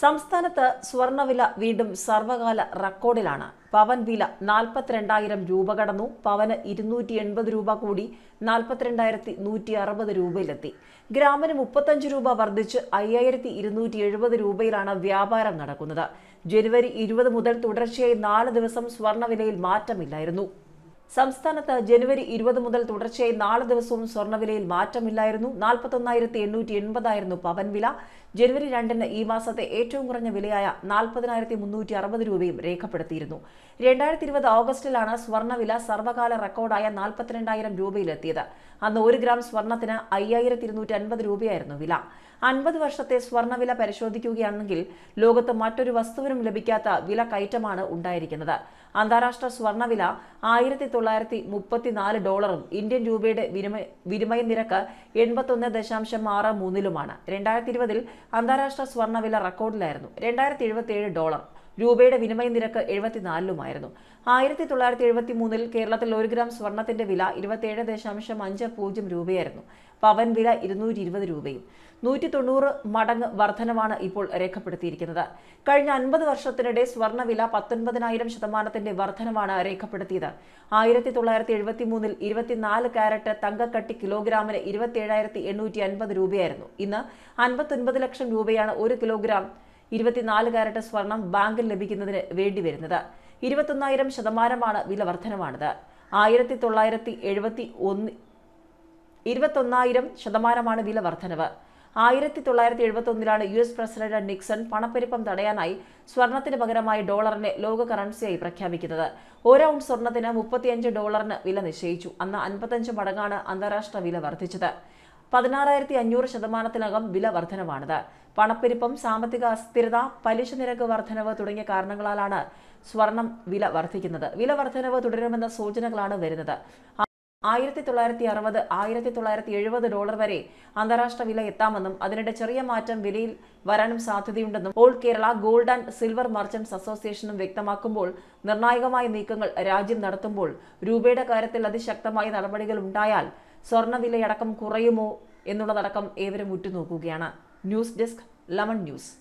സംസ്ഥാനത്ത് സ്വർണവില വീണ്ടും സർവകാല റെക്കോർഡിലാണ് പവൻ വില നാൽപ്പത്തിരണ്ടായിരം രൂപ കടന്നു പവന് ഇരുന്നൂറ്റി എൺപത് രൂപ കൂടി നാൽപ്പത്തിരണ്ടായിരത്തി നൂറ്റി അറുപത് രൂപയിലെത്തി ഗ്രാമിന് മുപ്പത്തഞ്ച് രൂപ വർദ്ധിച്ച് അയ്യായിരത്തി ഇരുന്നൂറ്റി എഴുപത് രൂപയിലാണ് വ്യാപാരം നടക്കുന്നത് ജനുവരി ഇരുപത് മുതൽ തുടർച്ചയായി നാല് ദിവസം സ്വർണവിലയിൽ മാറ്റമില്ലായിരുന്നു സംസ്ഥാനത്ത് ജനുവരി ഇരുപത് മുതൽ തുടർച്ചയായി നാല് ദിവസവും സ്വർണ്ണവിലയിൽ മാറ്റമില്ലായിരുന്നു നാൽപ്പത്തൊന്നായിരത്തി എണ്ണൂറ്റി എൺപതായിരുന്നു പവൻ വില ജനുവരി രണ്ടിന് ഈ മാസത്തെ ഏറ്റവും കുറഞ്ഞ വിലയായ നാൽപ്പതിനായിരത്തി മുന്നൂറ്റി അറുപത് രൂപയും രേഖപ്പെടുത്തിയിരുന്നു രണ്ടായിരത്തി ഇരുപത് ഓഗസ്റ്റിലാണ് സ്വർണ്ണവില സർവകാല റെക്കോർഡായ നാൽപ്പത്തിരണ്ടായിരം രൂപയിലെത്തിയത് അന്ന് ഒരു ഗ്രാം സ്വർണത്തിന് അയ്യായിരത്തി ഇരുന്നൂറ്റി അൻപത് രൂപയായിരുന്നു വില അൻപത് വർഷത്തെ സ്വർണ്ണവില പരിശോധിക്കുകയാണെങ്കിൽ ലോകത്ത് മറ്റൊരു വസ്തുവിനും ലഭിക്കാത്ത വില കയറ്റമാണ് ഉണ്ടായിരിക്കുന്നത് അന്താരാഷ്ട്ര സ്വർണ്ണവില ആയിരത്തി തൊള്ളായിരത്തി മുപ്പത്തിനാല് ഡോളറും ഇന്ത്യൻ രൂപയുടെ വിനിമയ വിനിമയ നിരക്ക് എൺപത്തൊന്ന് ദശാംശം ആറ് മൂന്നിലുമാണ് രണ്ടായിരത്തി ഇരുപതിൽ അന്താരാഷ്ട്ര സ്വർണ്ണവില റെക്കോർഡിലായിരുന്നു രണ്ടായിരത്തി എഴുപത്തിയേഴ് ഡോളർ രൂപയുടെ വിനിമയ നിരക്ക് എഴുപത്തിനാലിലുമായിരുന്നു ആയിരത്തി തൊള്ളായിരത്തി എഴുപത്തി മൂന്നിൽ കേരളത്തിൽ ഒരു ഗ്രാം സ്വർണത്തിന്റെ വില ഇരുപത്തിയേഴ് ദശാംശം അഞ്ച് പൂജ്യം രൂപയായിരുന്നു പവൻ വില ഇരുന്നൂറ്റി ഇരുപത് രൂപയും നൂറ്റി തൊണ്ണൂറ് മടങ്ങ് വർധനമാണ് ഇപ്പോൾ രേഖപ്പെടുത്തിയിരിക്കുന്നത് കഴിഞ്ഞ അൻപത് വർഷത്തിനിടെ സ്വർണ്ണവില പത്തൊൻപതിനായിരം ശതമാനത്തിന്റെ വർധനമാണ് രേഖപ്പെടുത്തിയത് ആയിരത്തി തൊള്ളായിരത്തി എഴുപത്തി മൂന്നിൽ ഇരുപത്തിനാല് കാരറ്റ് തങ്കക്കട്ടി കിലോഗ്രാമിന് ഇരുപത്തിയേഴായിരത്തി എണ്ണൂറ്റി അൻപത് രൂപയായിരുന്നു ഇന്ന് അൻപത്തൊൻപത് ലക്ഷം രൂപയാണ് ഒരു കിലോഗ്രാം ഇരുപത്തിനാല് കാരറ്റ് സ്വർണം ബാങ്കിൽ ലഭിക്കുന്നതിന് വേണ്ടിവരുന്നത് ഇരുപത്തൊന്നായിരം ശതമാനമാണ് വില വർധനമാണിത് ആയിരത്തി തൊള്ളായിരത്തി എഴുപത്തി ഒന്ന് ഇരുപത്തൊന്നായിരം ശതമാനമാണ് വില വർധനവ് ആയിരത്തി തൊള്ളായിരത്തി ഒന്നിലാണ് യു എസ് പ്രസിഡന്റ് നിക്സൺ പണപ്പെരുപ്പം തടയാനായി സ്വർണത്തിന് പകരമായി ഡോളറിനെ ലോക കറൻസിയായി പ്രഖ്യാപിക്കുന്നത് ഒരു ഔൺസ് സ്വർണത്തിന് മുപ്പത്തിയഞ്ച് ഡോളറിന് വില നിശ്ചയിച്ചു അന്ന് അൻപത്തഞ്ച് മടങ്ങാണ് അന്താരാഷ്ട്ര വില വർദ്ധിച്ചത് പതിനാറായിരത്തി അഞ്ഞൂറ് ശതമാനത്തിനകം വില വർധനവാണിത് പണപ്പെരുപ്പം സാമ്പത്തിക അസ്ഥിരത പലിശ നിരക്ക് വർധനവ് തുടങ്ങിയ കാരണങ്ങളാലാണ് സ്വർണം വില വർദ്ധിക്കുന്നത് വില വർധനവ് തുടരുമെന്ന സൂചനകളാണ് വരുന്നത് ആയിരത്തി തൊള്ളായിരത്തി അറുപത് ആയിരത്തി തൊള്ളായിരത്തി എഴുപത് ഡോളർ വരെ അന്താരാഷ്ട്ര വില എത്താമെന്നും അതിനിടെ ചെറിയ മാറ്റം വിലയിൽ വരാനും സാധ്യതയുണ്ടെന്നും all Kerala gold and silver merchants അസോസിയേഷനും വ്യക്തമാക്കുമ്പോൾ നിർണായകമായ നീക്കങ്ങൾ രാജ്യം നടത്തുമ്പോൾ രൂപയുടെ കാര്യത്തിൽ അതിശക്തമായ നടപടികൾ ഉണ്ടായാൽ സ്വർണ്ണവിലയടക്കം കുറയുമോ എന്നുള്ളതടക്കം ഏവരും ഉറ്റുനോക്കുകയാണ് ന്യൂസ് ഡെസ്ക് ലെമൺ ന്യൂസ്